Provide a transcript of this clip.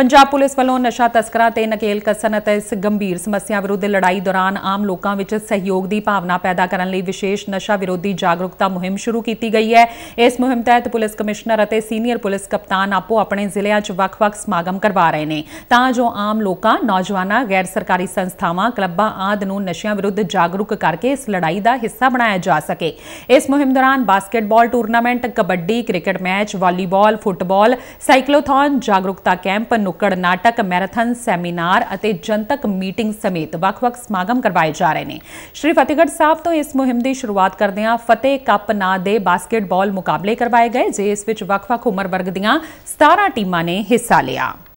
Punjab police ਵੱਲੋਂ ਨਸ਼ਾ ਤਸਕਰਾਂ ਤੇ ਨਕੇਲ ਕਸਨ ਅਤੇ ਇਸ ਗੰਭੀਰ ਸਮੱਸਿਆ ਵਿਰੁੱਧ ਲੜਾਈ ਦੌਰਾਨ ਆਮ ਲੋਕਾਂ ਵਿੱਚ ਸਹਿਯੋਗ ਦੀ ਭਾਵਨਾ ਪੈਦਾ ਕਰਨ ਲਈ ਵਿਸ਼ੇਸ਼ ਨਸ਼ਾ ਵਿਰੋਧੀ ਜਾਗਰੂਕਤਾ ਮੁਹਿੰਮ ਸ਼ੁਰੂ ਕੀਤੀ ਗਈ ਹੈ ਇਸ ਮੁਹਿੰਮ ਤਹਿਤ ਪੁਲਿਸ ਕਮਿਸ਼ਨਰ ਅਤੇ ਸੀਨੀਅਰ ਪੁਲਿਸ ਕਪਤਾਨ ਆਪੋ ਆਪਣੇ ਜ਼ਿਲ੍ਹਿਆਂ 'ਚ ਵੱਖ-ਵੱਖ ਸਮਾਗਮ ਕਰਵਾ ਰਹੇ ਨੇ ਤਾਂ ਜੋ ਆਮ ਲੋਕਾਂ ਨੌਜਵਾਨਾਂ ਗੈਰ ਸਰਕਾਰੀ ਸੰਸਥਾਵਾਂ ਕਲੱਬਾਂ ਆਦ ਨੂੰ ਨਸ਼ਿਆਂ ਵਿਰੁੱਧ ਜਾਗਰੂਕ ਕਰਕੇ ਇਸ ਲੜਾਈ ਦਾ ਹਿੱਸਾ ਬਣਾਇਆ ਜਾ ਸਕੇ ਇਸ ਮੁਹਿੰਮ ਦੌਰਾਨ basketball tournament kabaddi cricket match volleyball football cyclothon ਜਾਗਰੂਕਤਾ ਕੈਂਪ ਨੁੱਕੜ ਨਾਟਕ ਮੈਰਾਥਨ ਸੈਮੀਨਾਰ ਅਤੇ ਜਨਤਕ ਮੀਟਿੰਗ ਸਮੇਤ ਵੱਖ-ਵੱਖ ਸਮਾਗਮ ਕਰਵਾਏ ਜਾ ਰਹੇ ਨੇ ਸ਼੍ਰੀ ਫਤਿਹਗੜ੍ਹ ਸਾਹਿਬ ਤੋਂ ਇਸ ਮੁਹਿੰਮ ਦੀ ਸ਼ੁਰੂਆਤ ਕਰਦਿਆਂ ਫਤਿਹ ਕੱਪ ਨਾਂ ਦੇ ਬਾਸਕਟਬਾਲ ਮੁਕਾਬਲੇ ਕਰਵਾਏ ਗਏ ਜਿਸ ਵਿੱਚ ਵੱਖ-ਵੱਖ ਉਮਰ ਵਰਗ ਦੀਆਂ 17 ਟੀਮਾਂ ਨੇ ਹਿੱਸਾ ਲਿਆ